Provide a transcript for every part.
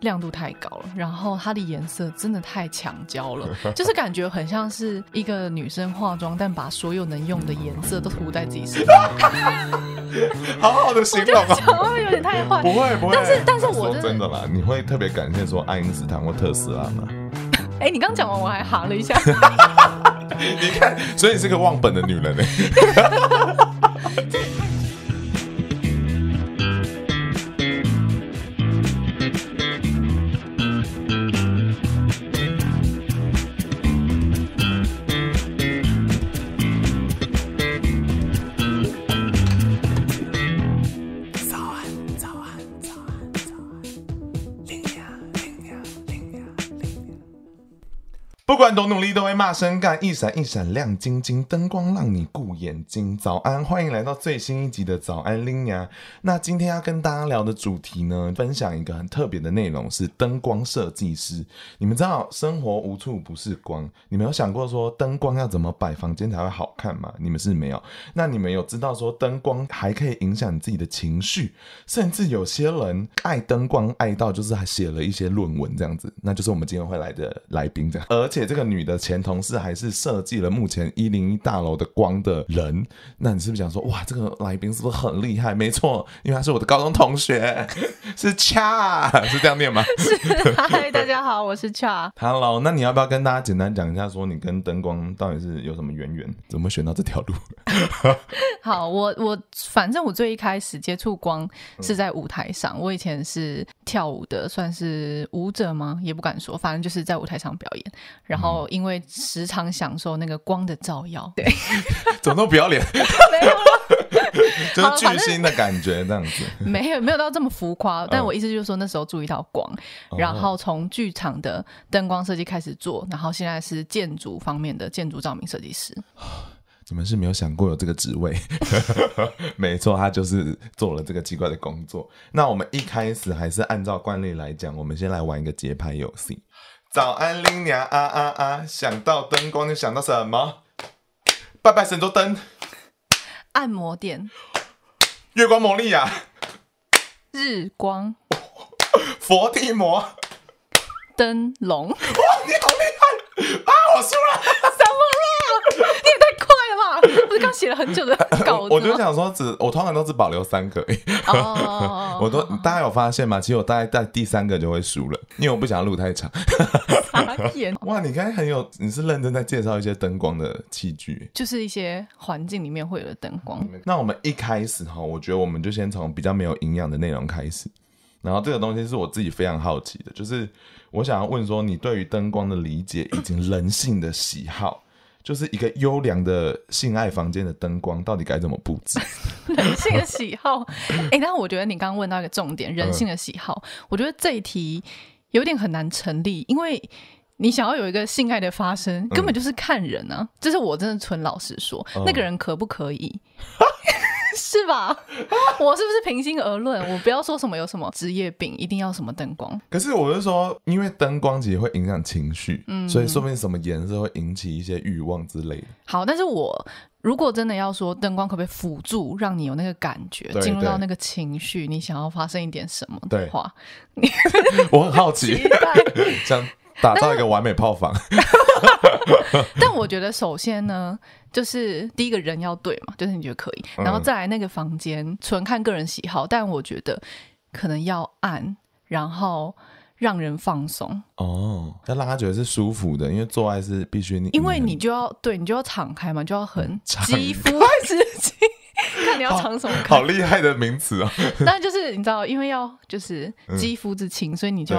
亮度太高了，然后它的颜色真的太强焦了，就是感觉很像是一个女生化妆，但把所有能用的颜色都涂在自己身上。好好的形容啊，有点太坏。不会不会，但是但是我真的啦，你会特别感谢说爱因斯坦或特斯拉吗？哎，你刚讲完我还哈了一下，你看，所以你是个忘本的女人呢。都努力都会骂声干，一闪一闪亮晶晶，灯光让你顾眼睛。早安，欢迎来到最新一集的早安林 i 那今天要跟大家聊的主题呢，分享一个很特别的内容，是灯光设计师。你们知道生活无处不是光，你们有想过说灯光要怎么摆房间才会好看吗？你们是没有。那你们有知道说灯光还可以影响你自己的情绪，甚至有些人爱灯光爱到就是还写了一些论文这样子。那就是我们今天会来的来宾这样，而且这个。女的前同事还是设计了目前一零一大楼的光的人，那你是不是想说，哇，这个来宾是不是很厉害？没错，因为他是我的高中同学，是恰，是这样念吗？是。大家好，我是恰。Hello，那你要不要跟大家简单讲一下，说你跟灯光到底是有什么渊源，怎么选到这条路？好，我我反正我最一开始接触光是在舞台上，我以前是跳舞的，算是舞者吗？也不敢说，反正就是在舞台上表演，然后。因为时常享受那个光的照耀，对，怎么都不要脸，没有，就是巨星的感觉这样子，没有没有到这么浮夸，但我意思就是说那时候注意到光，然后从剧场的灯光设计开始做，然后现在是建筑方面的建筑照明设计师。你 们是没有想过有这个职位，没错，他就是做了这个奇怪的工作。那我们一开始还是按照惯例来讲，我们先来玩一个节拍游戏。早安，林娘啊啊啊！想到灯光，就想到什么？拜拜，神桌灯，按摩店，月光魔力啊，日光，佛地魔，灯笼。哇，你好厉害！啊，我输了，什么了？你在？哇！不是刚写了很久的 稿，子我就想说，只我通常都只保留三个，我都大家有发现吗？其实我大概在第三个就会输了，因为我不想录太长。傻眼！哇，你刚才很有，你是认真在介绍一些灯光的器具，就是一些环境里面会有的灯光。那我们一开始哈，我觉得我们就先从比较没有营养的内容开始，然后这个东西是我自己非常好奇的，就是我想要问说，你对于灯光的理解以及人性的喜好。就是一个优良的性爱房间的灯光到底该怎么布置？人性的喜好，哎，但我觉得你刚刚问到一个重点，人性的喜好，我觉得这一题有点很难成立，因为你想要有一个性爱的发生，根本就是看人啊，这是我真的纯老实说，那个人可不可以？是吧？我是不是平心而论？我不要说什么有什么职业病，一定要什么灯光。可是我是说，因为灯光其实会影响情绪，嗯，所以说明什么颜色会引起一些欲望之类。的。好，但是我如果真的要说灯光可不可以辅助让你有那个感觉，进入到那个情绪，你想要发生一点什么的话，我很好奇，想打造一个完美炮房。但我觉得，首先呢，就是第一个人要对嘛，就是你觉得可以，然后再来那个房间，纯看个人喜好。但我觉得可能要暗，然后让人放松哦，要让他觉得是舒服的，因为做爱是必须，你，因为你就要对你就要敞开嘛，就要很肌肤之情。看你要藏什么？好厉害的名词哦！那 就是你知道，因为要就是肌肤之情，所以你就。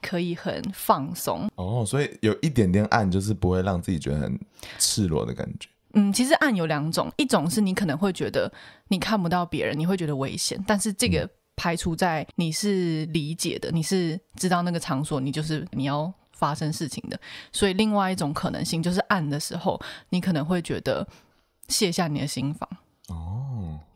可以很放松哦，所以有一点点暗，就是不会让自己觉得很赤裸的感觉。嗯，其实暗有两种，一种是你可能会觉得你看不到别人，你会觉得危险，但是这个排除在你是理解的，你是知道那个场所，你就是你要发生事情的。所以另外一种可能性就是暗的时候，你可能会觉得卸下你的心房。哦。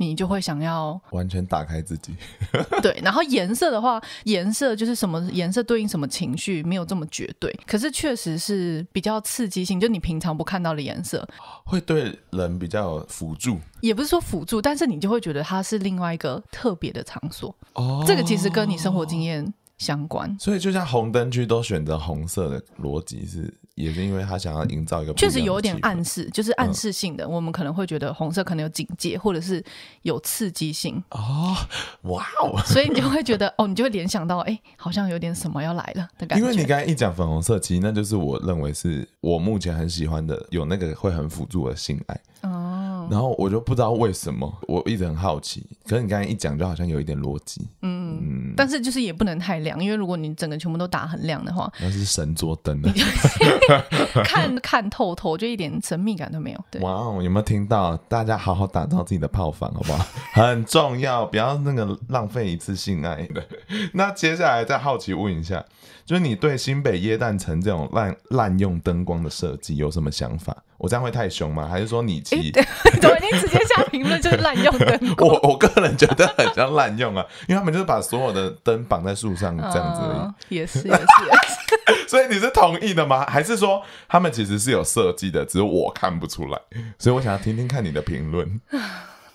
你就会想要完全打开自己，对。然后颜色的话，颜色就是什么颜色对应什么情绪，没有这么绝对。可是确实是比较刺激性，就你平常不看到的颜色，会对人比较有辅助。也不是说辅助，但是你就会觉得它是另外一个特别的场所。哦，这个其实跟你生活经验。相关，所以就像红灯区都选择红色的逻辑是，也是因为他想要营造一个确实有点暗示，就是暗示性的。我们可能会觉得红色可能有警戒，或者是有刺激性哦，哇哦！所以你就会觉得哦，你就会联想到，哎，好像有点什么要来了的感觉。因为你刚才一讲粉红色，其实那就是我认为是我目前很喜欢的，有那个会很辅助的性爱。嗯。然后我就不知道为什么，我一直很好奇。可是你刚才一讲，就好像有一点逻辑。嗯，但是就是也不能太亮，因为如果你整个全部都打很亮的话，那是神桌灯了。看看透透，就一点神秘感都没有。对，哇哦！有没有听到？大家好好打造自己的泡房，好不好？很重要，不要那个浪费一次性爱。那接下来再好奇问一下，就是你对新北耶诞城这种滥滥用灯光的设计有什么想法？我这样会太凶吗？还是说你 直接下评论就是滥用灯光？我 我个人觉得很像滥用啊，因为他们就是把所有的灯绑在树上这样子也是也是，所以你是同意的吗？还是说他们其实是有设计的，只是我看不出来？所以我想要听听看你的评论。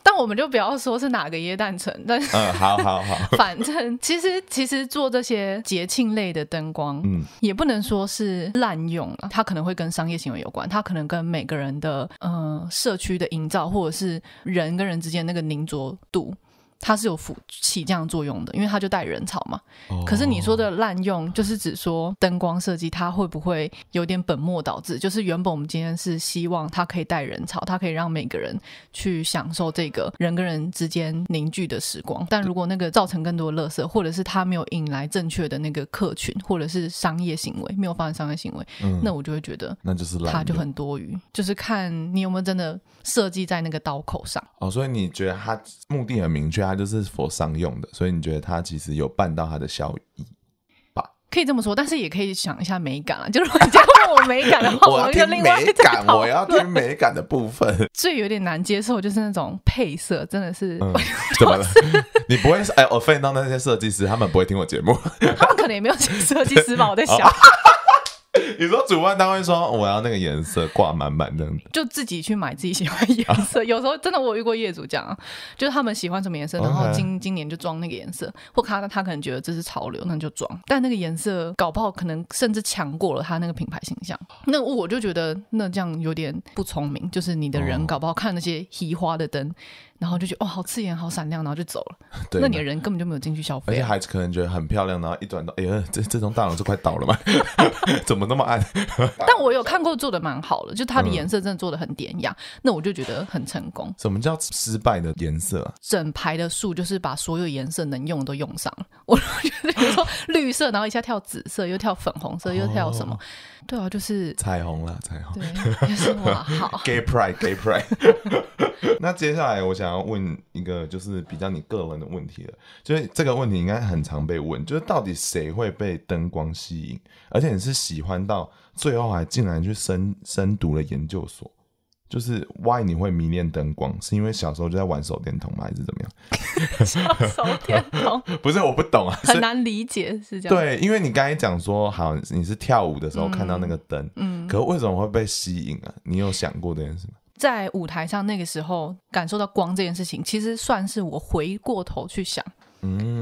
但我们就不要说是哪个耶诞城，但是嗯，好好好，反正其实其实做这些节庆类的灯光，嗯，也不能说是滥用它可能会跟商业行为有关，它可能跟每个人的呃社区的营造，或者是人跟人之间那个凝着度。它是有起这样作用的，因为它就带人潮嘛。可是你说的滥用，就是指说灯光设计它会不会有点本末倒置？就是原本我们今天是希望它可以带人潮，它可以让每个人去享受这个人跟人之间凝聚的时光。但如果那个造成更多垃圾，或者是它没有引来正确的那个客群，或者是商业行为没有发生商业行为，那我就会觉得那就是它就很多余。就是看你有没有真的设计在那个刀口上。哦，所以你觉得它目的很明确。它就是佛商用的，所以你觉得它其实有办到它的效益吧？可以这么说，但是也可以想一下美感啊，就是人家问我美感，的话，我要听美感，我要听美感的部分。最有点难接受就是那种配色，真的是 怎么了？你不会是哎，我发现到那些设计师他们不会听我节目，他们可能也没有请设计师吧？我在想。你说主办单位说我要那个颜色挂满满的，就自己去买自己喜欢颜色。有时候真的我遇过业主讲就是他们喜欢什么颜色，然后今今年就装那个颜色，或他他可能觉得这是潮流，那就装。但那个颜色搞不好可能甚至强过了他那个品牌形象。那我就觉得那这样有点不聪明，就是你的人搞不好看那些移花的灯。然后就觉得哇，好刺眼，好闪亮，然后就走了。对，那你的人根本就没有进去消费。而且孩子可能觉得很漂亮，然后一转到，哎呀，这这栋大楼是快倒了吗？怎么那么暗？但我有看过做的蛮好的，就它的颜色真的做的很典雅，那我就觉得很成功。什么叫失败的颜色？整排的树就是把所有颜色能用都用上了，我觉得，比如说绿色，然后一下跳紫色，又跳粉红色，又跳什么？对啊，就是彩虹了，彩虹。也是好，gay pride，gay pride。那接下来我想要问一个，就是比较你个人的问题了，就是这个问题应该很常被问，就是到底谁会被灯光吸引，而且你是喜欢到最后还竟然去深深读了研究所。就是 why 你会迷恋灯光，是因为小时候就在玩手电筒吗？还是怎么样？手电筒 不是我不懂啊，很难理解是这样。对，因为你刚才讲说，好，你是跳舞的时候看到那个灯，嗯，可为什么会被吸引啊？你有想过这件事吗？在舞台上那个时候感受到光这件事情，其实算是我回过头去想。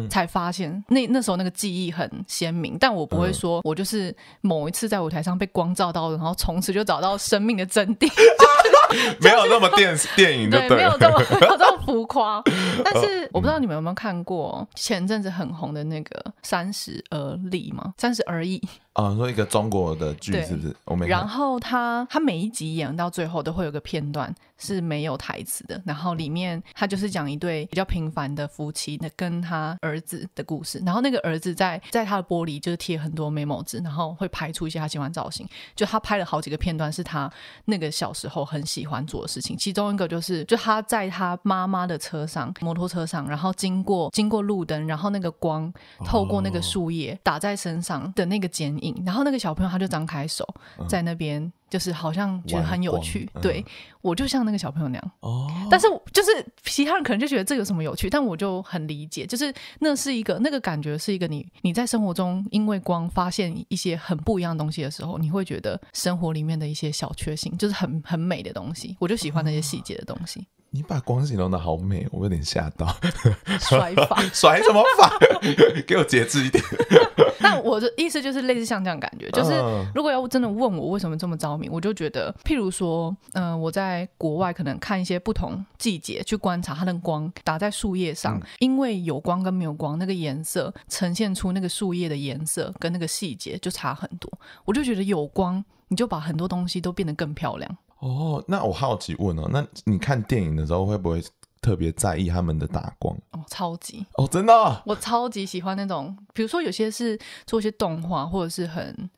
才发现，那那时候那个记忆很鲜明，但我不会说，我就是某一次在舞台上被光照到的，然后从此就找到生命的真谛。没有那么电电影的，没有这么 没有这么浮夸。但是我不知道你们有没有看过前阵子很红的那个《三十而立》吗？《三十而已》啊，说一个中国的剧是不是？我没。然后他他每一集演到最后都会有个片段是没有台词的，然后里面他就是讲一对比较平凡的夫妻，那跟他儿子的故事。然后那个儿子在 在他的玻璃就是贴很多眉毛纸，然后会拍出一些他喜欢造型。就他拍了好几个片段是他那个小时候很。喜。喜欢做的事情，其中一个就是，就他在他妈妈的车上，摩托车上，然后经过经过路灯，然后那个光透过那个树叶打在身上的那个剪影，然后那个小朋友他就张开手在那边。就是好像觉得很有趣，对，我就像那个小朋友那样。哦，但是就是其他人可能就觉得这有什么有趣，但我就很理解，就是那是一个那个感觉，是一个你你在生活中因为光发现一些很不一样的东西的时候，你会觉得生活里面的一些小确幸就是很很美的东西。我就喜欢那些细节的东西。你把光形弄的好美，我有点吓到。甩法？甩什么法？给我节制一点。那 我的意思就是类似像这样感觉，就是如果要真的问我为什么这么着迷，我就觉得，譬如说，嗯，我在国外可能看一些不同季节去观察它的光打在树叶上，因为有光跟没有光，那个颜色呈现出那个树叶的颜色跟那个细节就差很多。我就觉得有光，你就把很多东西都变得更漂亮。哦，那我好奇问哦，那你看电影的时候会不会特别在意他们的打光？哦，超级哦，真的，我超级喜欢那种，比如说有些是做一些动画，或者是很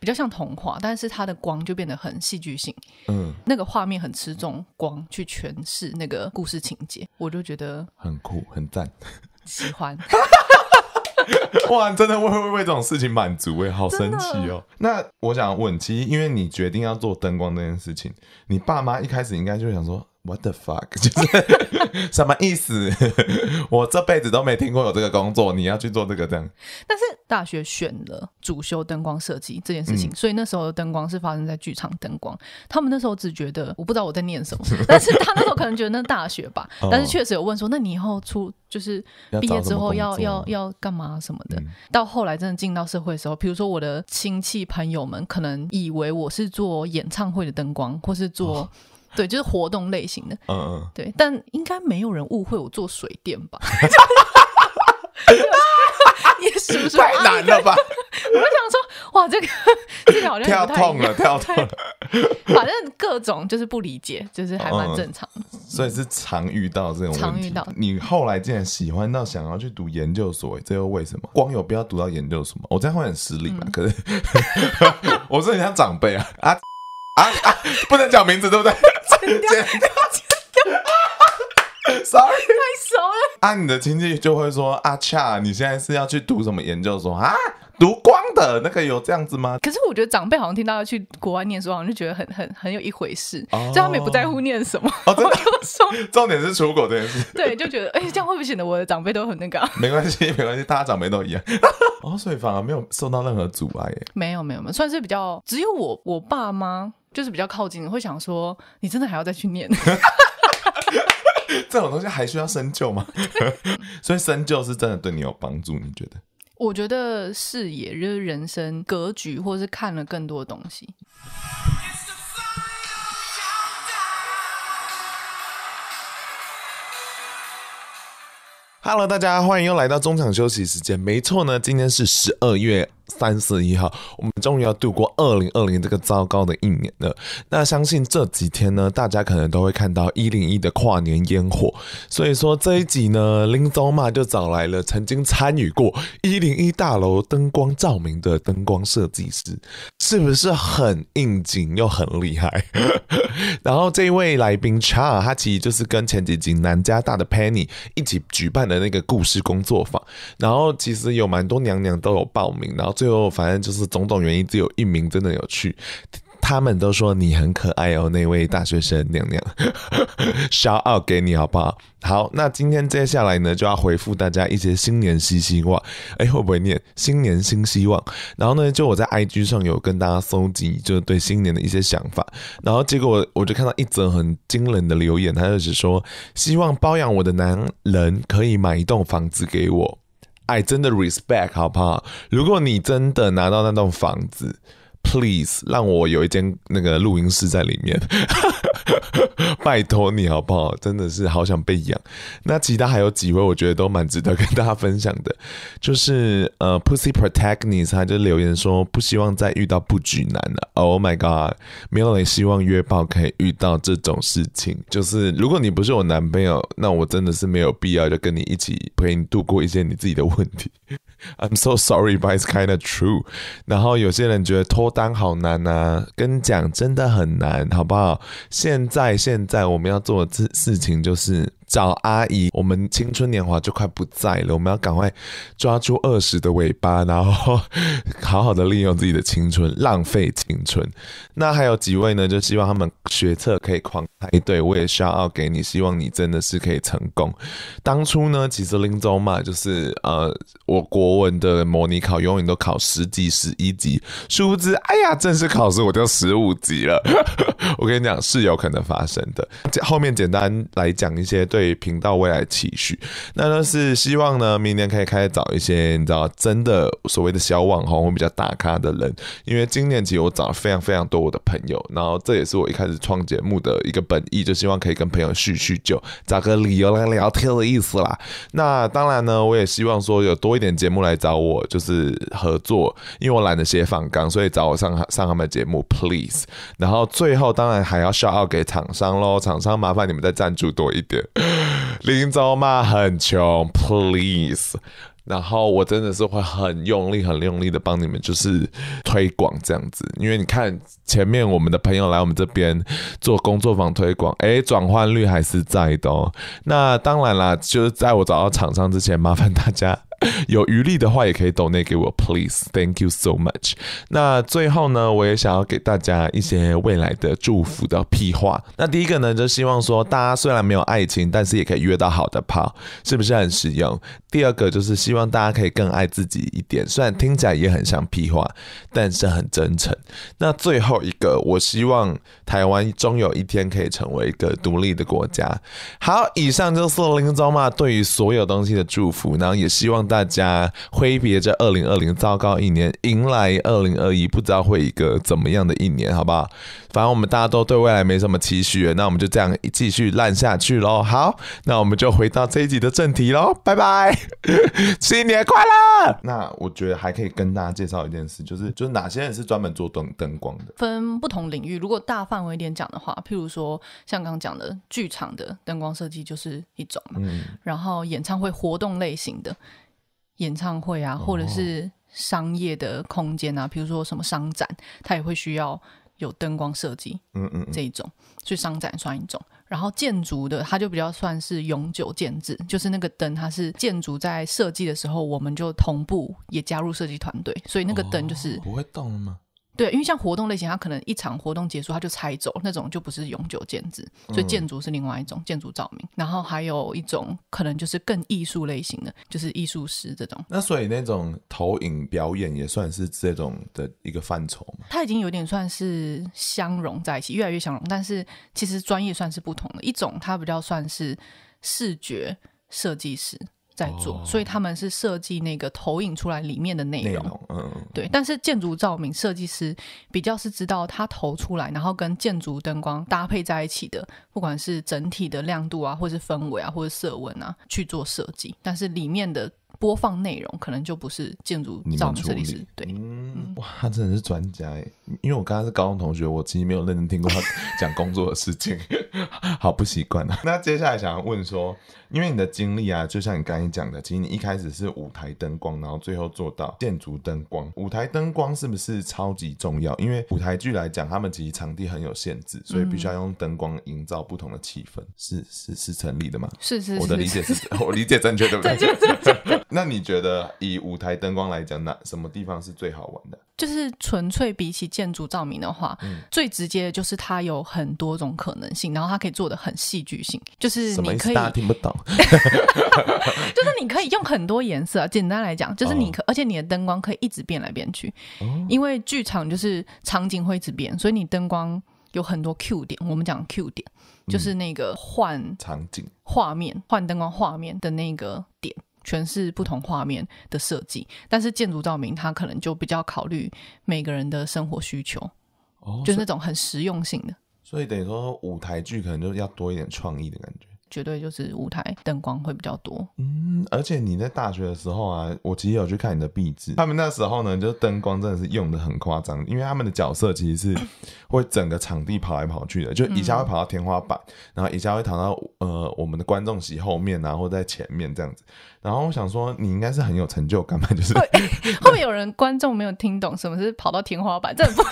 比较像童话，但是它的光就变得很戏剧性。嗯，那个画面很吃重光去诠释那个故事情节，我就觉得很酷，很赞，喜欢。哇，真的会会为这种事情满足哎，好神奇哦！那我想问，其实因为你决定要做灯光这件事情，你爸妈一开始应该就想说。What the fuck？就是什么意思？我这辈子都没听过有这个工作，你要去做这个？这样？但是大学选了主修灯光设计这件事情，所以那时候的灯光是发生在剧场灯光。他们那时候只觉得，我不知道我在念什么，但是他那时候可能觉得那大学吧。但是确实有问说，那你以后出就是毕业之后要要要干嘛什么的？到后来真的进到社会的时候，比如说我的亲戚朋友们可能以为我是做演唱会的灯光，或是做。对，就是活动类型的。嗯嗯。对，但应该没有人误会我做水电吧？你是不是 难了吧？我想说，哇，这个这个好像跳痛了，跳痛。了。反正各种就是不理解，就是还蛮正常。所以是常遇到这种遇到。你后来竟然喜欢到想要去读研究所，这又为什么？光有必要读到研究所吗？我样会很失礼嘛？可是，我是你家长辈啊啊。啊啊，不能讲名字，对不对？剪掉，剪掉，哈哈。Sorry，太熟了。啊，你的亲戚就会说：“阿恰，你现在是要去读什么研究所啊？读光的那个有这样子吗？”可是我觉得长辈好像听到要去国外念书，好像就觉得很很很有一回事，所以他们也不在乎念什么。哦，真的。重点是出国这件事。对，就觉得哎，这样会不会显得我的长辈都很那个？啊？没关系，没关系，大家长辈都一样。哦，所以反而没有受到任何阻碍耶。没有，没有，没有，算是比较只有我我爸妈。就是比较靠近，会想说，你真的还要再去念 这种东西，还需要深究吗？所以深究是真的对你有帮助，你觉得？我觉得视野、人人生格局，或是看了更多东西。Hello，大家欢迎又来到中场休息时间。没错呢，今天是十二月三十一号，我们终于要度过二零二零这个糟糕的一年了。那相信这几天呢，大家可能都会看到一零一的跨年烟火。所以说这一集呢，林总嘛就找来了曾经参与过一零一大楼灯光照明的灯光设计师。是不是很应景又很厉害？然后这一位来宾 Char，他其实就是跟前几集南加大的 Penny 一起举办的那个故事工作坊。然后其实有蛮多娘娘都有报名，然后最后反正就是种种原因，只有一名真的有去。他们都说你很可爱哦，那位大学生娘娘，骄 傲给你好不好？好，那今天接下来呢，就要回复大家一些新年新希望。哎，会不会念？新年新希望。然后呢，就我在 IG 上有跟大家搜集，就是对新年的一些想法。然后结果我我就看到一则很惊人的留言，他就是说希望包养我的男人可以买一栋房子给我。哎，真的 respect 好不好？如果你真的拿到那栋房子。Please，让我有一间那个录音室在里面，拜托你好不好？真的是好想被养。那其他还有几位，我觉得都蛮值得跟大家分享的。就是呃，Pussy protagonist，他就留言说不希望再遇到布局男了。Oh my god，没有人希望约炮可以遇到这种事情。就是如果你不是我男朋友，那我真的是没有必要就跟你一起陪你度过一些你自己的问题。I'm so sorry, but it's kind of true. 然后有些人觉得脱单好难呐，跟你讲真的很难，好不好？现在现在我们要做的事事情就是。找阿姨，我们青春年华就快不在了，我们要赶快抓住二十的尾巴，然后好好的利用自己的青春，浪费青春。那还有几位呢？就希望他们学测可以狂排队，我也骄傲给你，希望你真的是可以成功。当初呢，其实林州嘛，就是呃，我国文的模拟考永远都考十级、十一级，殊不知，哎呀，正式考试我就十五级了。我跟你讲，是有可能发生的。后面简单来讲一些对。对频道未来期许，那呢是希望呢，明年可以开始找一些你知道真的所谓的小网红或比较大咖的人，因为今年其实我找了非常非常多我的朋友，然后这也是我一开始创节目的一个本意，就希望可以跟朋友叙叙旧，找个理由来聊天的意思啦。那当然呢，我也希望说有多一点节目来找我，就是合作，因为我懒得写访纲，所以找我上上他们的节目，please。然后最后当然还要 shout out 给厂商喽，厂商麻烦你们再赞助多一点。林州嘛很穷，please，然后我真的是会很用力、很用力的帮你们就是推广这样子，因为你看前面我们的朋友来我们这边做工作坊推广，哎，转换率还是在的。哦。那当然啦，就是在我找到厂商之前，麻烦大家。有余力的话，也可以抖内给我，please thank you so much。那最后呢，我也想要给大家一些未来的祝福的屁话。那第一个呢，就希望说大家虽然没有爱情，但是也可以约到好的炮，是不是很实用？第二个就是希望大家可以更爱自己一点，虽然听起来也很像屁话，但是很真诚。那最后一个，我希望台湾终有一天可以成为一个独立的国家。好，以上就是林中嘛对于所有东西的祝福，然后也希望大。大家挥别这二零二零糟糕一年，迎来二零二一，不知道会一个怎么样的一年，好不好？反正我们大家都对未来没什么期许，那我们就这样继续烂下去喽。好，那我们就回到这一集的正题喽。拜拜，新年快乐！那我觉得还可以跟大家介绍一件事，就是就是哪些人是专门做灯灯光的？分不同领域，如果大范围点讲的话，譬如说像刚讲的剧场的灯光设计就是一种嘛，然后演唱会活动类型的。演唱会啊，或者是商业的空间啊，比如说什么商展，它也会需要有灯光设计。嗯嗯，这一种，去商展算一种。然后建筑的，它就比较算是永久建制，就是那个灯，它是建筑在设计的时候，我们就同步也加入设计团队，所以那个灯就是不会动了吗？对，因为像活动类型，它可能一场活动结束，它就拆走，那种就不是永久建职。所以建筑是另外一种，建筑照明，然后还有一种可能就是更艺术类型的，就是艺术师这种。那所以那种投影表演也算是这种的一个范畴吗？它已经有点算是相融在一起，越来越相融。但是其实专业算是不同的，一种它比较算是视觉设计师。在做，所以他们是设计那个投影出来里面的内容。嗯，对。但是建筑照明设计师比较是知道他投出来，然后跟建筑灯光搭配在一起的，不管是整体的亮度啊，或是氛围啊，或者色温啊，去做设计。但是里面的。播放内容可能就不是建筑照明，这里是对。嗯，哇，他真的是专家哎，因为我刚才是高中同学，我其实没有认真听过他讲工作的事情，好不习惯啊。那接下来想要问说，因为你的经历啊，就像你刚才讲的，其实你一开始是舞台灯光，然后最后做到建筑灯光。舞台灯光是不是超级重要？因为舞台剧来讲，他们其实场地很有限制，所以必须要用灯光营造不同的气氛，是是是成立的吗？是是，我的理解是，我理解正确对不对？那你觉得以舞台灯光来讲，哪什么地方是最好玩的？就是纯粹比起建筑照明的话，最直接的就是它有很多种可能性，然后它可以做的很戏剧性。就是你可以大家听不懂，就是你可以用很多颜色。简单来讲，就是你可而且你的灯光可以一直变来变去，因为剧场就是场景会一直变，所以你灯光有很多 Q 点。我们讲 Q 点，就是那个换场景、画面、换灯光、画面的那个点。全是不同画面的设计，但是建筑照明它可能就比较考虑每个人的生活需求，哦，就是那种很实用性的。所以等于说舞台剧可能就要多一点创意的感觉。绝对就是舞台灯光会比较多，嗯，而且你在大学的时候啊，我其实有去看你的壁纸，他们那时候呢，就灯光真的是用的很夸张，因为他们的角色其实是 会整个场地跑来跑去的，就一下会跑到天花板，然后一下会躺到呃我们的观众席后面，然后在前面这样子，然后我想说你应该是很有成就感吧，就是后面 有人观众没有听懂什么是跑到天花板，真很不。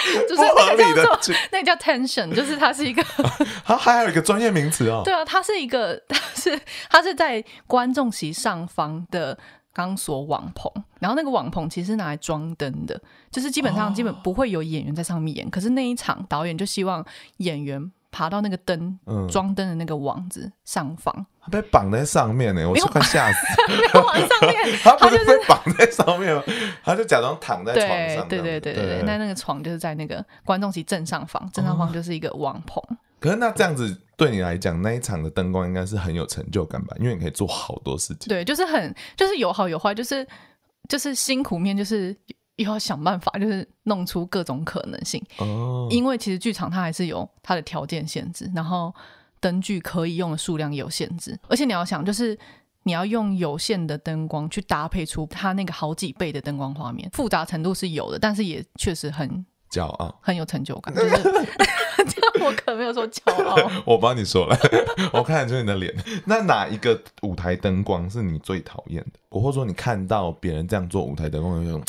就是那叫那个叫 tension，就是它是一个，它还有一个专业名词哦。对啊，它是一个，它是它是在观众席上方的钢索网棚，然后那个网棚其实拿来装灯的，就是基本上基本不会有演员在上面演，可是那一场导演就希望演员。爬到那个灯装灯的那个网子上方，被绑在上面呢。我快吓死！绑在上面，他就是被绑在上面，他就假装躺在床上。对对对对对对，那那个床就是在那个观众席正上方，正上方就是一个网棚。可是那这样子对你来讲，那一场的灯光应该是很有成就感吧？因为你可以做好多事情。对，就是很就是有好有坏，就是就是辛苦面，就是。以要想办法，就是弄出各种可能性。哦，因为其实剧场它还是有它的条件限制，然后灯具可以用的数量也有限制，而且你要想，就是你要用有限的灯光去搭配出它那个好几倍的灯光画面，复杂程度是有的，但是也确实很骄傲，很有成就感。我可没有说骄傲，我帮你说了，我看得出你的脸。那哪一个舞台灯光是你最讨厌的？或者说你看到别人这样做舞台灯光，有种？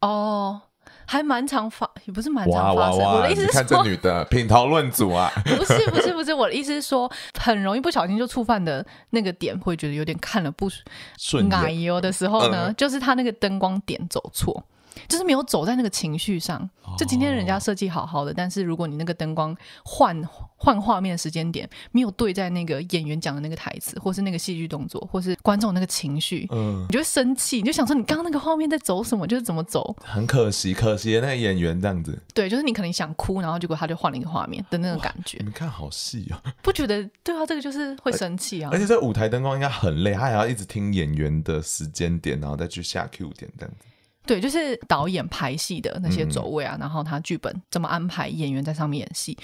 哦，还蛮常发，也不是蛮常发生。我的意思是说，这女的 品头论足啊，不是不是不是，我的意思是说，很容易不小心就触犯的那个点，会觉得有点看了不顺奶油的时候呢，就是他那个灯光点走错。就是没有走在那个情绪上，就今天人家设计好好的，但是如果你那个灯光换换画面时间点没有对在那个演员讲的那个台词，或是那个戏剧动作，或是观众那个情绪，嗯，你就会生气，你就想说你刚刚那个画面在走什么，就是怎么走，很可惜，可惜那个演员这样子，对，就是你可能想哭，然后结果他就换了一个画面的那种感觉，们看好戏啊，不觉得对啊，这个就是会生气啊，而且这舞台灯光应该很累，他还要一直听演员的时间点，然后再去下 Q 点这样子。对，就是导演排戏的那些走位啊，然后他剧本怎么安排演员在上面演戏，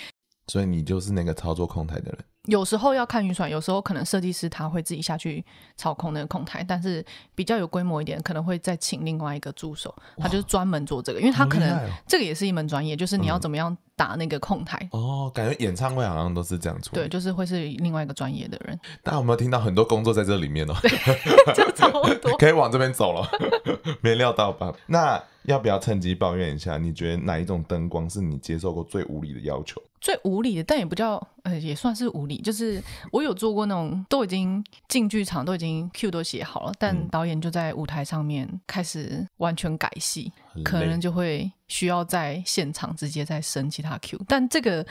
所以你就是那个操作控台的人。有时候要看预船，有时候可能设计师他会自己下去操控那个控台，但是比较有规模一点，可能会再请另外一个助手，他就是专门做这个，因为他可能这个也是一门专业，就是你要怎么样打那个控台。哦，感觉演唱会好像都是这样出，对，就是会是另外一个专业的人。大家有没有听到很多工作在这里面哦，就差不多 可以往这边走了，没料到吧？那。要不要趁机抱怨一下？你觉得哪一种灯光是你接受过最无理的要求？最无理的，但也不叫呃，也算是无理。就是我有做过那种，都已经进剧场，都已经 Q 都写好了，但导演就在舞台上面开始完全改戏，可能就会需要在现场直接再升其他 Q。但这个。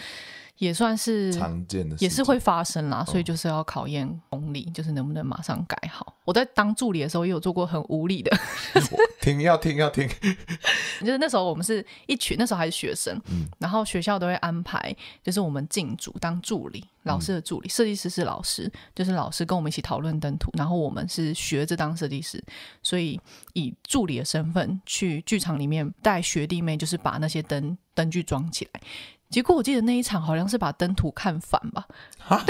也算是常见的，也是会发生啦，所以就是要考验功力，就是能不能马上改好。我在当助理的时候也有做过很无力的，听要听要听。就是那时候我们是一群，那时候还是学生，然后学校都会安排，就是我们进组当助理，老师的助理，设计师是老师，就是老师跟我们一起讨论灯图，然后我们是学着当设计师，所以以助理的身份去剧场里面带学弟妹，就是把那些灯灯具装起来。结果我记得那一场好像是把灯土看反吧？啊，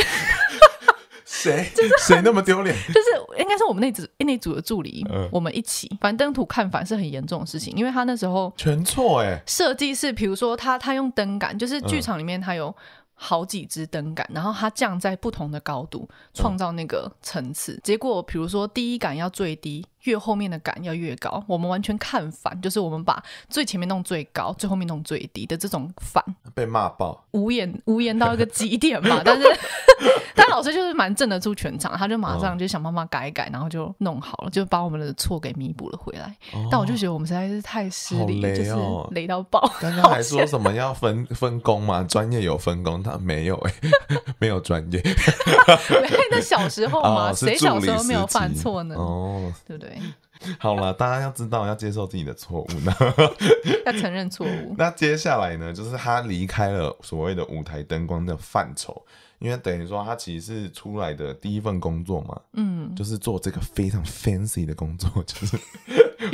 谁？就是谁那么丢脸？就是应该是我们那组，那组的助理。嗯，我们一起。反正灯土看反是很严重的事情，因为他那时候全错哎。设计是比如说他，他用灯杆，就是剧场里面他有好几支灯杆，然后他降在不同的高度，创造那个层次。结果，比如说第一杆要最低。越后面的杆要越高，我们完全看反，就是我们把最前面弄最高，最后面弄最低的这种反被骂爆，无言无言到一个极点嘛。但是，但老师就是蛮镇得住全场，他就马上就想办法改改，然后就弄好了，就把我们的错给弥补了回来。但我就觉得我们实在是太失礼，就是雷到爆。刚刚还说什么要分分工嘛？专业有分工，他没有哎，没有专业。那小时候嘛，谁小时候没有犯错呢？哦，对不对？好了，大家要知道要接受自己的错误呢，要承认错误。那接下来呢，就是他离开了所谓的舞台灯光的范畴。因为等于说，他其实是出来的第一份工作嘛，嗯，就是做这个非常 fancy 的工作，就是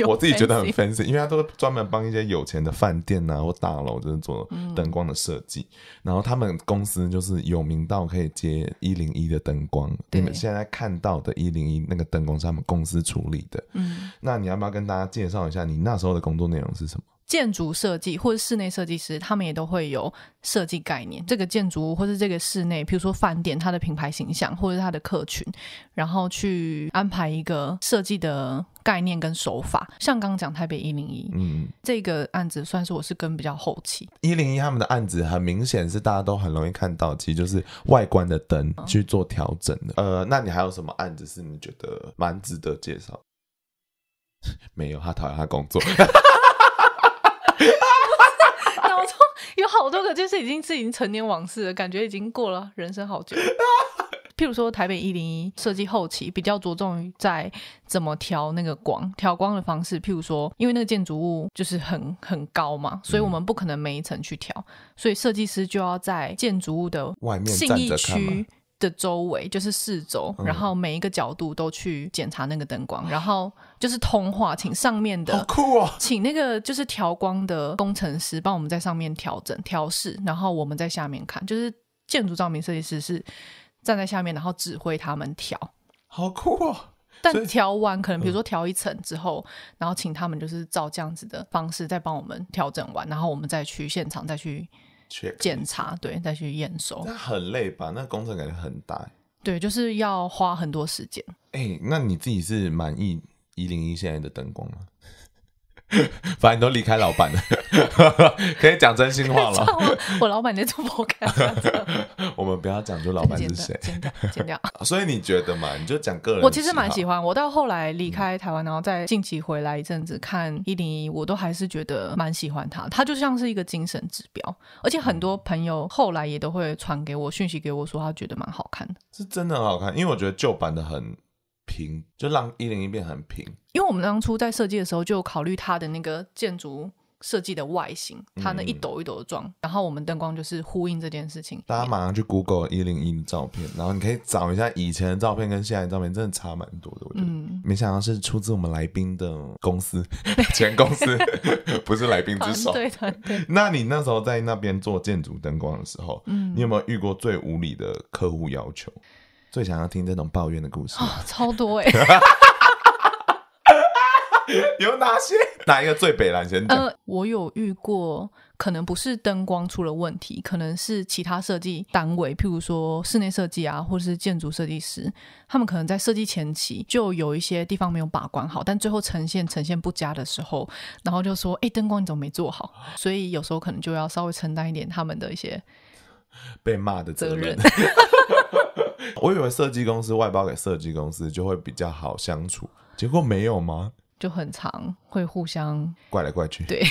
我自己觉得很 fancy，因为他都专门帮一些有钱的饭店呐或大楼，就是做灯光的设计。然后他们公司就是有名到可以接一零一的灯光，你们现在看到的一零一那个灯光是他们公司处理的。嗯，那你要不要跟大家介绍一下你那时候的工作内容是什么？建筑设计或者室内设计师，他们也都会有设计概念。这个建筑物或者这个室内，比如说饭店，它的品牌形象或者它的客群，然后去安排一个设计的概念跟手法。像刚讲台北一零一，嗯，这个案子算是我是跟比较后期。一零一他们的案子很明显是大家都很容易看到，其实就是外观的灯去做调整的。呃，那你还有什么案子是你觉得蛮值得介绍？没有，他讨厌他工作。多个就是已经是已经成年往事了，感觉已经过了人生好久。譬如说，台北一零一设计后期比较着重于在怎么调那个光，调光的方式。譬如说，因为那个建筑物就是很很高嘛，所以我们不可能每一层去调，所以设计师就要在建筑物的外面信义区。的周围就是四周，然后每一个角度都去检查那个灯光，然后就是通话，请上面的酷啊，请那个就是调光的工程师帮我们在上面调整调试，然后我们在下面看，就是建筑照明设计师是站在下面，然后指挥他们调，好酷啊！但调完可能比如说调一层之后，然后请他们就是照这样子的方式再帮我们调整完，然后我们再去现场再去。检查对，再去验收，那很累吧？那工程感觉很大，对，就是要花很多时间。哎，那你自己是满意一零一现在的灯光吗？反正都离开老板了，可以讲真心话了。我老板的都不好看。我们不要讲出老板是谁，剪掉。所以你觉得嘛？你就讲个人。我其实蛮喜欢。我到后来离开台湾，然后再近期回来一阵子看《一零一》，我都还是觉得蛮喜欢他。他就像是一个精神指标，而且很多朋友后来也都会传给我讯息，给我说他觉得蛮好看的。是真的很好看，因为我觉得旧版的很。平就让一零一变很平，因为我们当初在设计的时候就考虑它的那个建筑设计的外形，它那一朵一朵的状，然后我们灯光就是呼应这件事情。大家马上去 Google 一零一的照片，然后你可以找一下以前的照片跟现在的照片，真的差蛮多的。我觉得，嗯，没想到是出自我们来宾的公司，前公司 不是来宾之首。团的。那你那时候在那边做建筑灯光的时候，嗯，你有没有遇过最无理的客户要求？最想要听这种抱怨的故事哦、超多哎！有哪些？哪一个最北蓝先？呃，我有遇过，可能不是灯光出了问题，可能是其他设计单位，譬如说室内设计啊，或者是建筑设计师，他们可能在设计前期就有一些地方没有把关好，但最后呈现呈现不佳的时候，然后就说：“哎，灯光你怎么没做好？”所以有时候可能就要稍微承担一点他们的一些被骂的责任。我以为设计公司外包给设计公司就会比较好相处，结果没有吗？就很长，会互相怪来怪去。对，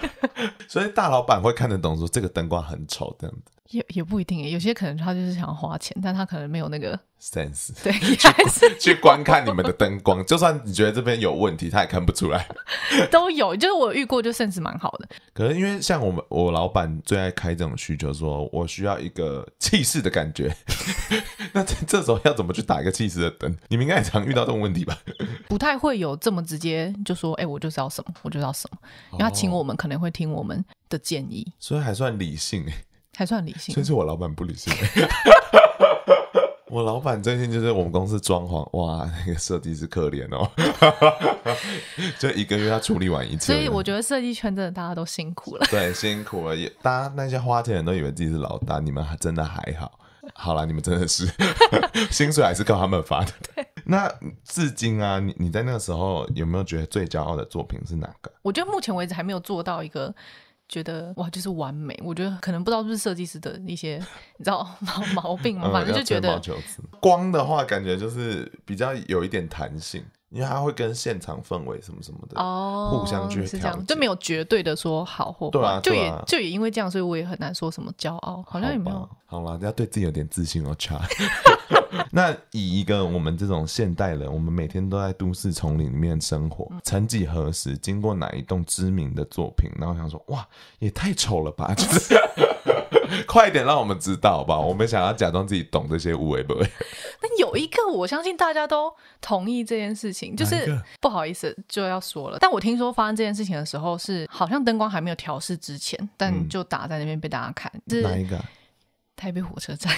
所以大老板会看得懂说这个灯光很丑这样子。也也不一定有些可能他就是想花钱，但他可能没有那个 sense，对，还是去观看你们的灯光，就算你觉得这边有问题，他也看不出来。都有，就是我遇过就 sense 蛮好的。可能因为像我们，我老板最爱开这种需求，说我需要一个气势的感觉。那这时候要怎么去打一个气势的灯？你们应该也常遇到这种问题吧？不太会有这么直接，就说，哎，我就要什么，我就要什么。他请我们，可能会听我们的建议，所以还算理性还算理性，所以是我老板不理性。我老板最近就是我们公司装潢，哇，那个设计师可怜哦，就一个月要处理完一次。所以我觉得设计圈真的大家都辛苦了。对，辛苦了也，大家那些花钱人都以为自己是老大，你们还真的还好，好了，你们真的是，薪水还是靠他们发的。那至今啊，你你在那个时候有没有觉得最骄傲的作品是哪个？我觉得目前为止还没有做到一个。觉得哇，就是完美。我觉得可能不知道是不是设计师的一些你知道毛 毛病嘛，反正就觉得光的话，感觉就是比较有一点弹性。因为他会跟现场氛围什么什么的哦，互相去这样，就没有绝对的说好或对啊，就也就也因为这样，所以我也很难说什么骄傲，好像也没有。好了，要对自己有点自信哦，查。那以一个我们这种现代人，我们每天都在都市丛林里面生活，曾几何时经过哪一栋知名的作品，然后想说哇，也太丑了吧，就是 快一点让我们知道吧，我们想要假装自己懂这些无为不为。那 有一个，我相信大家都同意这件事情。就是不好意思就要说了，但我听说发生这件事情的时候是好像灯光还没有调试之前，但就打在那边被大家看。是哪一个？台北火车站，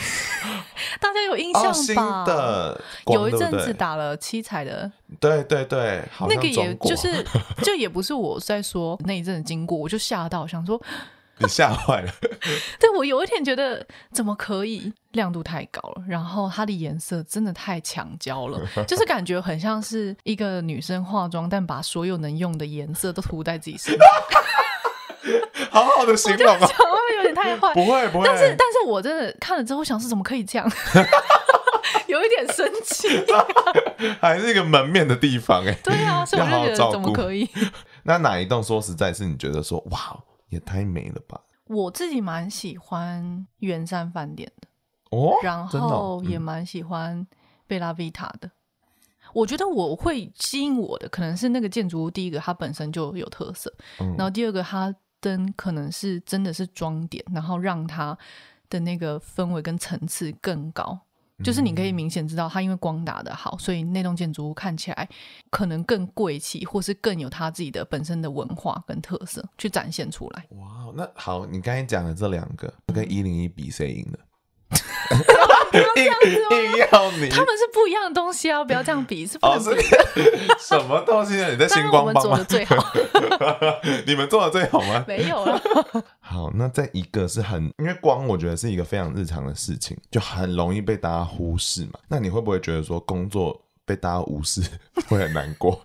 大家有印象吧？新的，有一阵子打了七彩的，对对对，那个也就是，就也不是我在说那一阵经过，我就吓到想说。你吓坏了！对我有一天觉得怎么可以亮度太高了，然后它的颜色真的太强焦了，就是感觉很像是一个女生化妆，但把所有能用的颜色都涂在自己身上。好好的形容啊，有点太坏，不会不会。但是但是我真的看了之后，想是怎么可以这样，有一点生奇。还是一个门面的地方哎，对啊，我就照得怎么可以？那哪一栋说实在，是你觉得说哇？也太美了吧！我自己蛮喜欢圆山饭店的哦，然后也蛮喜欢贝拉维塔的。我觉得我会吸引我的，可能是那个建筑物。第一个，它本身就有特色；然后第二个，它灯可能是真的是装点，然后让它的那个氛围跟层次更高。就是你可以明显知道，它因为光打的好，所以那栋建筑物看起来可能更贵气，或是更有它自己的本身的文化跟特色去展现出来。哇，那好，你刚才讲的这两个跟一零一比，谁赢了？不要硬硬要你，他们是不一样的东西啊！不要这样比，是不是 什么东西？你在星光帮吗？我们做的最好，你们做的最好吗？没有了。好，那在一个是很，因为光，我觉得是一个非常日常的事情，就很容易被大家忽视嘛。那你会不会觉得说，工作被大家无视会很难过？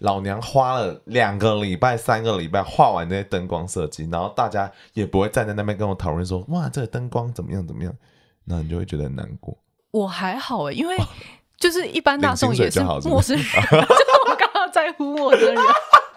老娘花了两个礼拜、三个礼拜画完那些灯光设计，然后大家也不会站在那边跟我讨论说：“哇，这个灯光怎么样？怎么样？”那你就会觉得难过。我还好哎，因为就是一般大众也是陌生人，就是我刚刚在乎我的人，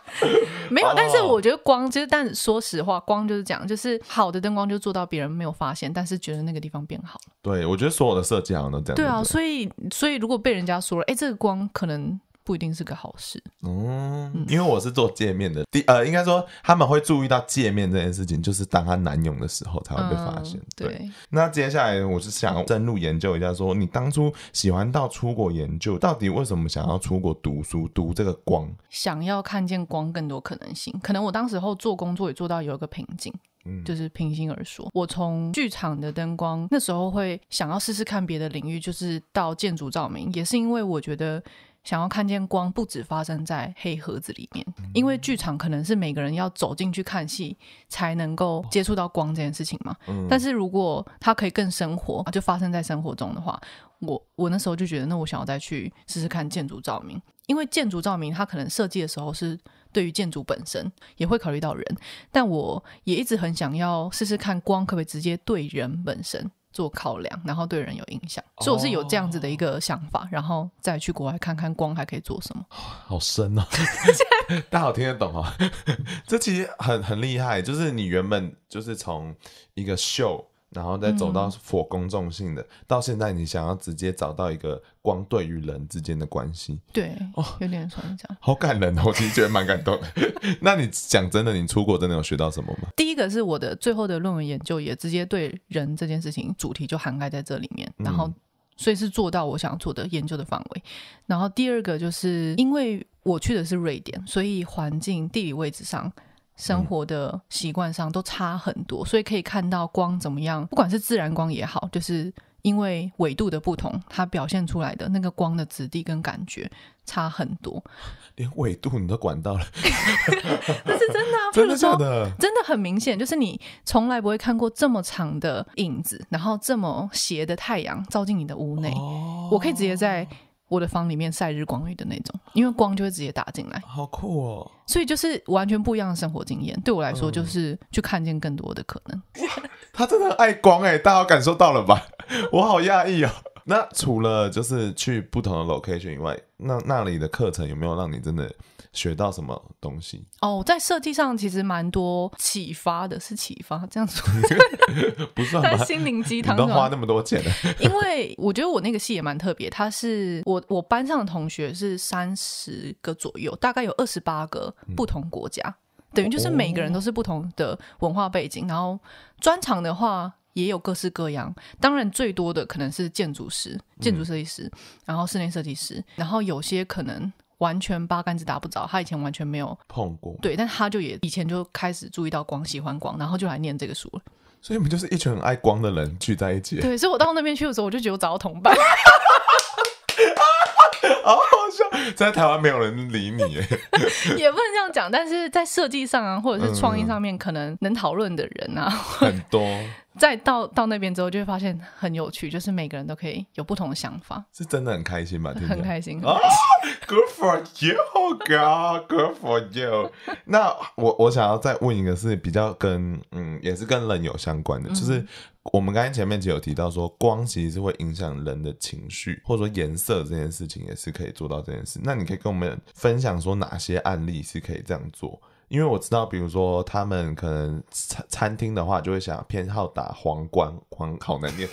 没有。但是我觉得光，其实但说实话，光就是这样，就是好的灯光就做到别人没有发现，但是觉得那个地方变好了。对，我觉得所有的设计好像都这样。对啊，所以所以如果被人家说了，哎，这个光可能。不一定是个好事嗯，因为我是做界面的，第呃，应该说他们会注意到界面这件事情，就是当它难用的时候才会被发现。对，那接下来我是想深入研究一下，说你当初喜欢到出国研究，到底为什么想要出国读书？读这个光，想要看见光更多可能性。可能我当时候做工作也做到有一个瓶颈，嗯，就是平心而说，我从剧场的灯光那时候会想要试试看别的领域，就是到建筑照明，也是因为我觉得。想要看见光，不止发生在黑盒子里面，因为剧场可能是每个人要走进去看戏才能够接触到光这件事情嘛。但是如果它可以更生活，就发生在生活中的话，我我那时候就觉得，那我想要再去试试看建筑照明，因为建筑照明它可能设计的时候是对于建筑本身也会考虑到人，但我也一直很想要试试看光可不可以直接对人本身。做考量，然后对人有影响，所以我是有这样子的一个想法，然后再去国外看看光还可以做什么。好深哦，大家好听得懂哦，这其实很很厉害，就是你原本就是从一个秀。然后再走到佛公众性的，到现在你想要直接找到一个光对于人之间的关系，对，哦，有点抽象，好感人哦，我其实觉得蛮感动的。那你讲真的，你出国真的有学到什么吗？第一个是我的最后的论文研究也直接对人这件事情主题就涵盖在这里面，然后所以是做到我想要做的研究的范围。然后第二个就是因为我去的是瑞典，所以环境地理位置上。生活的习惯上都差很多，所以可以看到光怎么样，不管是自然光也好，就是因为纬度的不同，它表现出来的那个光的质地跟感觉差很多。连纬度你都管到了，这是真的。真的真的，真的很明显，就是你从来不会看过这么长的影子，然后这么斜的太阳照进你的屋内。我可以直接在。我的房里面晒日光浴的那种，因为光就会直接打进来，好酷哦！所以就是完全不一样的生活经验，对我来说就是去看见更多的可能。他真的爱光哎，大家感受到了吧？我好讶异啊！那除了就是去不同的 location 以外，那那里的课程有没有让你真的？学到什么东西哦，在设计上其实蛮多启发的，是启发这样子，不算心灵鸡汤，都花那么多钱了。因为我觉得我那个系也蛮特别，他是我我班上的同学是三十个左右，大概有二十八个不同国家，等于就是每个人都是不同的文化背景。然后专长的话也有各式各样，当然最多的可能是建筑师、建筑设计师，然后室内设计师，然后有些可能。完全八竿子打不着，他以前完全没有碰过，对，但他就也以前就开始注意到光，喜欢光，然后就来念这个书了。所以你们就是一群很爱光的人聚在一起。对，所以我到那边去的时候，我就觉得找到同伴。好好笑，在台湾没有人理你。也不能这样讲，但是在设计上啊，或者是创意上面，可能能讨论的人啊，很多。再到到那边之后，就会发现很有趣，就是每个人都可以有不同的想法，是真的很开心吧？很开心。啊、Good for you, oh god, good for you。那我我想要再问一个，是比较跟嗯，也是跟人有相关的，就是我们刚才前面其实有提到说，光其实是会影响人的情绪，或者说颜色这件事情也是可以做到这件事。那你可以跟我们分享说，哪些案例是可以这样做？因为我知道，比如说他们可能餐餐厅的话，就会想偏好打黄光黄烤冷面，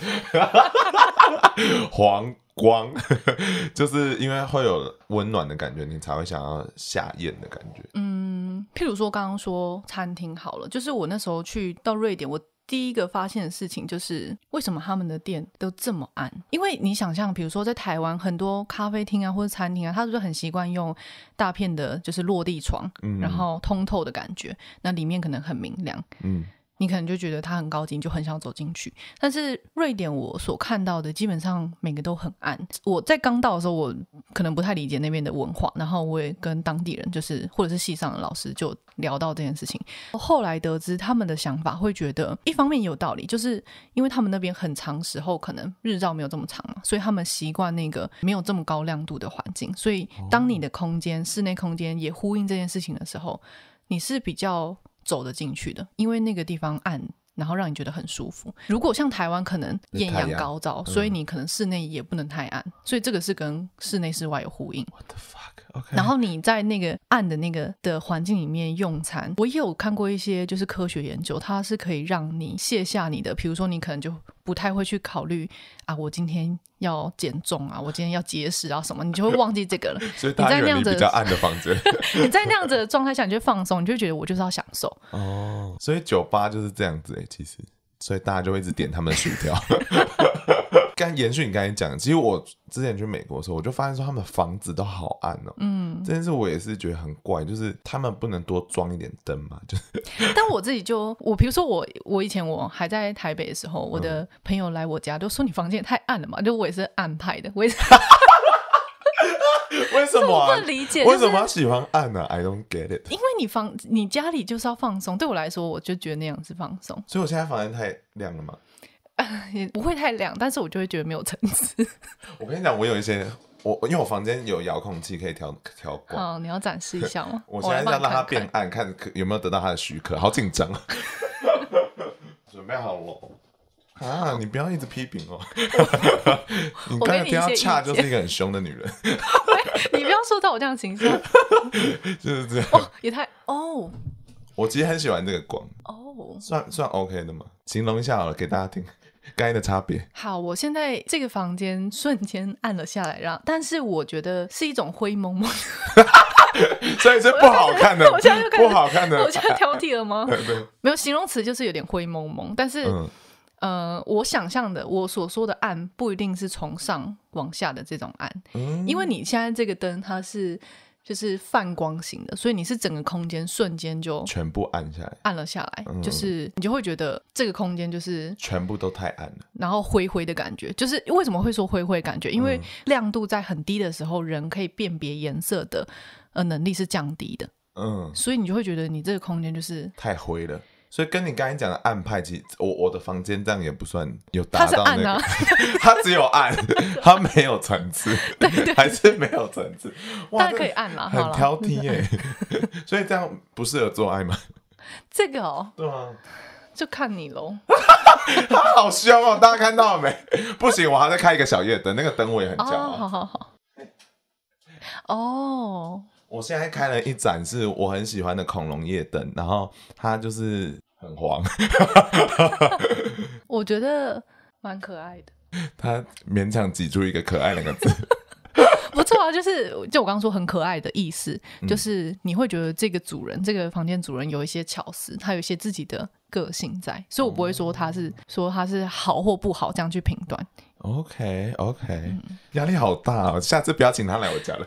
黄光，就是因为会有温暖的感觉，你才会想要下咽的感觉。嗯，譬如说刚刚说餐厅好了，就是我那时候去到瑞典，我。第一个发现的事情就是，为什么他们的店都这么暗？因为你想象，比如说在台湾，很多咖啡厅啊或者餐厅啊，他是不是很习惯用大片的，就是落地窗，然后通透的感觉，那里面可能很明亮。嗯。你可能就觉得它很高级，就很想走进去。但是瑞典我所看到的基本上每个都很暗。我在刚到的时候，我可能不太理解那边的文化，然后我也跟当地人就是或者是系上的老师就聊到这件事情。后来得知他们的想法，会觉得一方面有道理，就是因为他们那边很长时候可能日照没有这么长，所以他们习惯那个没有这么高亮度的环境。所以当你的空间室内空间也呼应这件事情的时候，你是比较。走得进去的，因为那个地方暗，然后让你觉得很舒服。如果像台湾，可能艳阳高照，所以你可能室内也不能太暗，所以这个是跟室内室外有呼应。然后你在那个暗的那个的环境里面用餐，我也有看过一些就是科学研究，它是可以让你卸下你的，比如说你可能就不太会去考虑啊，我今天要减重啊，我今天要节食啊什么，你就会忘记这个了。所以你在那样子比较暗的房子，你在那样子的状态下你就放松，你就觉得我就是要享受 哦。所以酒吧就是这样子诶，其实，所以大家就会一直点他们的薯条。刚延续你刚才讲，其实我之前去美国的时候，我就发现说他们房子都好暗哦。嗯，这件事我也是觉得很怪，就是他们不能多装一点灯嘛。就是，但我自己就我，比如说我，我以前我还在台北的时候，我的朋友来我家都说你房间太暗了嘛。就我也是暗派的，为什么？为什么不理解？为什么喜欢暗呢？I don't get it。因为你房你家里就是要放松，对我来说，我就觉得那样是放松。所以我现在房间太亮了嘛。也不会太亮，但是我就会觉得没有层次。我跟你讲，我有一些，我因为我房间有遥控器可以调调光。你要展示一下吗？我现在要让它变暗，看有没有得到它的许可。好紧张，准备好了啊！你不要一直批评我，你不要恰就是一个很凶的女人。你不要说到我这样情绪，就是这样。也太哦，我其实很喜欢这个光哦，算算 OK 的嘛。形容一下好了，给大家听。该的差别。好，我现在这个房间 瞬间暗了下来，让但是我觉得是一种灰蒙蒙，所以是不好看的。我现在就不好看的，我现在挑剔了吗？对 对，没有形容词就是有点灰蒙蒙。但是，呃，我想象的，我所说的暗不一定是从上往下的这种暗，因为你现在这个灯它是。就是泛光型的，所以你是整个空间瞬间就全部暗下来，暗了下来，就是你就会觉得这个空间就是全部都太暗了，然后灰灰的感觉。就是为什么会说灰灰感觉？因为亮度在很低的时候，人可以辨别颜色的呃能力是降低的，嗯，所以你就会觉得你这个空间就是太灰了。所以跟你刚才讲的暗派，其实我我的房间这样也不算有达到那个，它只有暗，它没有层次，还是没有层次，大家可以暗了，很挑剔耶。所以这样不适合做爱吗？这个哦，对啊，就看你喽。他好凶哦，大家看到了没？不行，我还在开一个小夜灯，那个灯我也很骄傲。好好好。哦。我现在开了一盏是我很喜欢的恐龙夜灯，然后它就是很黄。我觉得蛮可爱的。他勉强挤出一个“可爱”两个字。不错啊，就是就我刚刚说很可爱的意思，就是你会觉得这个主人，这个房间主人有一些巧思，他有一些自己的个性在，所以我不会说他是说他是好或不好这样去评断。OK OK，压力好大哦，下次不要请他来我家了。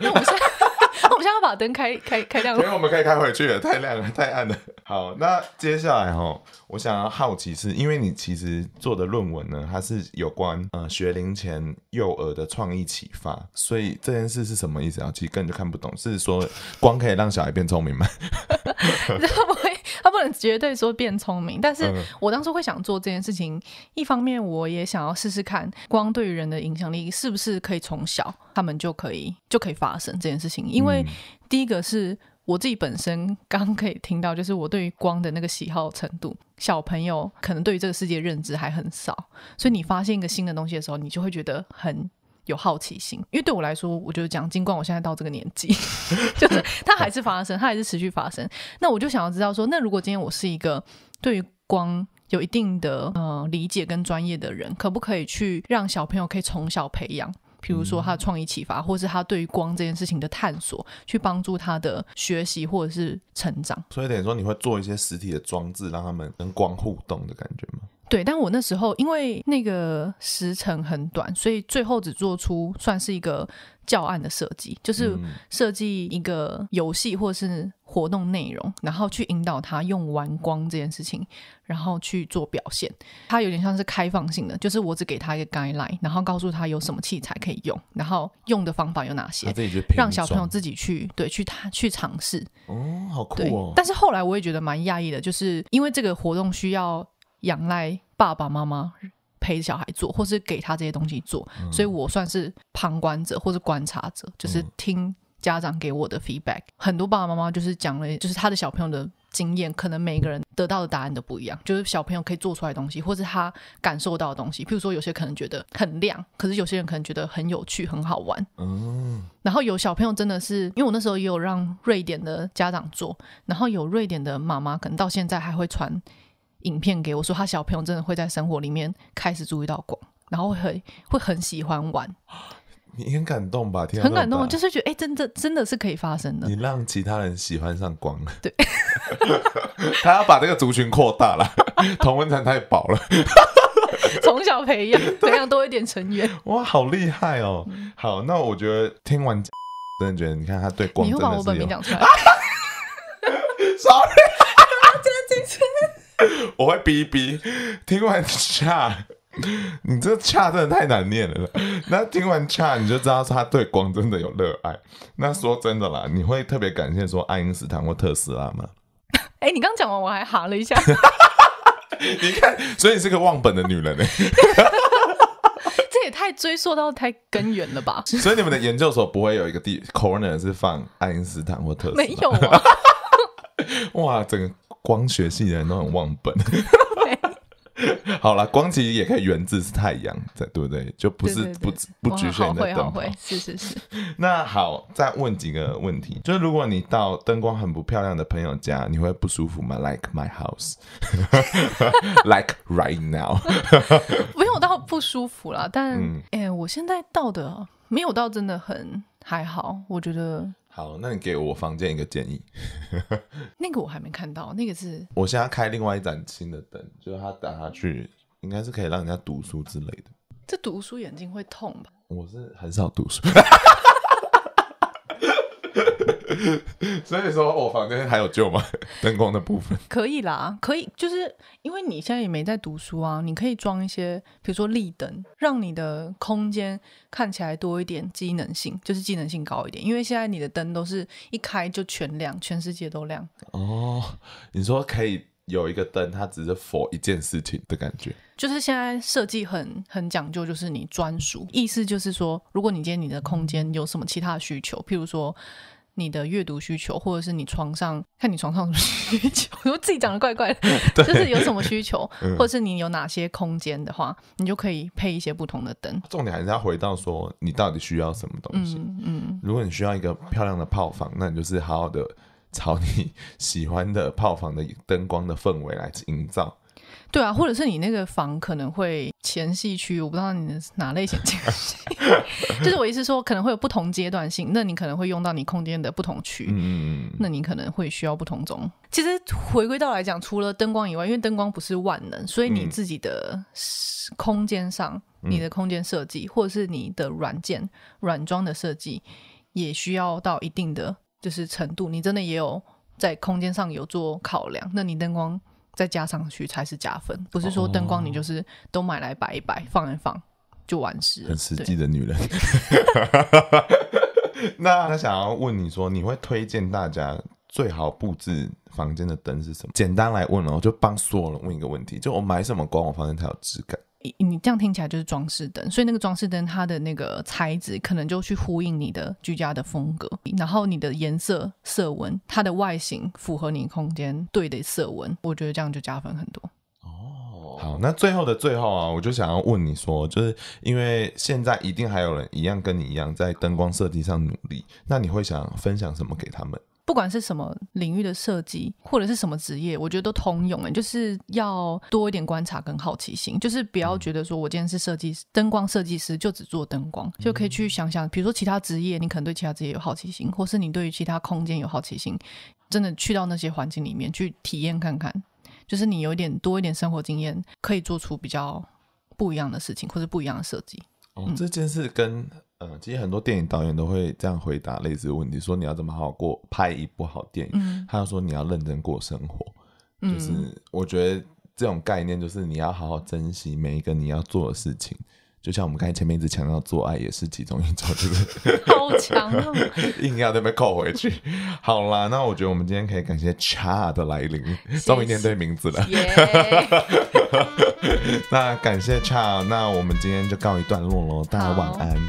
我们现在把灯开开开亮所以我们可以开回去了，太亮了，太暗了。好，那接下来哈，我想要好奇是，因为你其实做的论文呢，它是有关呃学龄前幼儿的创意启发，所以这件事是什么意思啊？其实根本就看不懂，是说光可以让小孩变聪明吗？他不能绝对说变聪明，但是我当时会想做这件事情，一方面我也想要试试看光对于人的影响力是不是可以从小他们就可以就可以发生这件事情。因为第一个是我自己本身刚可以听到，就是我对于光的那个喜好程度，小朋友可能对于这个世界认知还很少，所以你发现一个新的东西的时候，你就会觉得很。有好奇心，因为对我来说，我就讲，尽管我现在到这个年纪，就是它还是发生，它还是持续发生。那我就想要知道说，那如果今天我是一个对于光有一定的呃理解跟专业的人，可不可以去让小朋友可以从小培养，譬如说他的创意启发，或是他对于光这件事情的探索，去帮助他的学习或者是成长。所以等于说，你会做一些实体的装置，让他们跟光互动的感觉吗？对，但我那时候因为那个时程很短，所以最后只做出算是一个教案的设计，就是设计一个游戏或是活动内容，然后去引导他用玩光这件事情，然后去做表现。它有点像是开放性的，就是我只给他一个 guideline，然后告诉他有什么器材可以用，然后用的方法有哪些，让小朋友自己去对去他去尝试。哦，好酷哦！但是后来我也觉得蛮讶异的，就是因为这个活动需要。仰赖爸爸妈妈陪小孩做，或是给他这些东西做，所以我算是旁观者或是观察者，就是听家长给我的 feedback。很多爸爸妈妈就是讲了，就是他的小朋友的经验，可能每个人得到的答案都不一样。就是小朋友可以做出来东西，或是他感受到的东西。譬如说，有些可能觉得很亮，可是有些人可能觉得很有趣、很好玩。嗯。然后有小朋友真的是，因为我那时候也有让瑞典的家长做，然后有瑞典的妈妈可能到现在还会传。影片给我说，他小朋友真的会在生活里面开始注意到光，然后很会很喜欢玩。你很感动吧？很感动，就是觉得哎，真的真的是可以发生的。你让其他人喜欢上光了，对，他要把这个族群扩大了，童文传太薄了。从小培养，培养多一点成员。哇，好厉害哦！好，那我觉得听完 真的觉得，你看他对光你会把我本名讲出来 s o r r y 我会一逼，听完恰，你这恰真的太难念了。那听完恰，你就知道他对光真的有热爱。那说真的啦，你会特别感谢说爱因斯坦或特斯拉吗？哎，你刚讲完我还哈了一下。你看，所以你是个忘本的女人呢？这也太追溯到太根源了吧？所以你们的研究所不会有一个地 corner 是放爱因斯坦或特斯拉？没有啊。哇，整个。光学系的人都很忘本。好了，光其实也可以源自是太阳，对不对？就不是不不局限的灯。是是是。那好，再问几个问题。就是如果你到灯光很不漂亮的朋友家，你会不舒服吗？Like my house？Like right now？没有到不舒服啦，但哎，我现在到的没有到，真的很还好，我觉得。好，那你给我房间一个建议。那个我还没看到，那个是，我现在开另外一盏新的灯，就是他打下去，应该是可以让人家读书之类的。这读书眼睛会痛吧？我是很少读书。所以说我房间还有救吗？灯光的部分可以啦，可以，就是因为你现在也没在读书啊，你可以装一些，比如说立灯，让你的空间看起来多一点，机能性就是功能性高一点。因为现在你的灯都是一开就全亮，全世界都亮。哦，你说可以有一个灯，它只是 for 一件事情的感觉，就是现在设计很很讲究，就是你专属，意思就是说，如果你今天你的空间有什么其他的需求，譬如说。你的阅读需求，或者是你床上看你床上 需求，我自己讲的怪怪的，就是有什么需求，或者是你有哪些空间的话，你就可以配一些不同的灯。重点还是要回到说，你到底需要什么东西。嗯，如果你需要一个漂亮的泡房，那你就是好好的朝你 喜欢的泡房的灯光的氛围来营造。对啊，或者是你那个房可能会前戏区，我不知道你的哪类型前系，就是我意思说可能会有不同阶段性，那你可能会用到你空间的不同区，嗯，那你可能会需要不同种。其实回归到来讲，除了灯光以外，因为灯光不是万能，所以你自己的空间上，你的空间设计，或者是你的软件软装的设计，也需要到一定的就是程度。你真的也有在空间上有做考量，那你灯光。再加上去才是加分，不是说灯光你就是都买来摆一摆、放一放就完事。很实际的女人。那他想要问你说，你会推荐大家最好布置房间的灯是什么？简单来问哦，就帮所有人问一个问题：就我买什么光，我房间才有质感。你这样听起来就是装饰灯，所以那个装饰灯它的那个材质可能就去呼应你的居家的风格，然后你的颜色色温，它的外形符合你空间对的色温，我觉得这样就加分很多。哦，好，那最后的最后啊，我就想要问你说，就是因为现在一定还有人一样跟你一样在灯光设计上努力，那你会想分享什么给他们？不管是什么领域的设计，或者是什么职业，我觉得都通用诶，就是要多一点观察跟好奇心，就是不要觉得说我今天是设计师，灯光设计师就只做灯光，就可以去想想，比如说其他职业，你可能对其他职业有好奇心，或是你对于其他空间有好奇心，真的去到那些环境里面去体验看看，就是你有一点多一点生活经验，可以做出比较不一样的事情，或者不一样的设计。哦，这件事跟其实很多电影导演都会这样回答类似的问题，说你要怎么好好过拍一部好电影，他就说你要认真过生活，就是我觉得这种概念就是你要好好珍惜每一个你要做的事情。就像我们刚才前面一直强调，做爱也是集中一种，就是？好强，硬要那边扣回去。好啦，那我觉得我们今天可以感谢 Cha 的来临，终于念对名字了。那感谢 Cha，那我们今天就告一段落喽，大家晚安。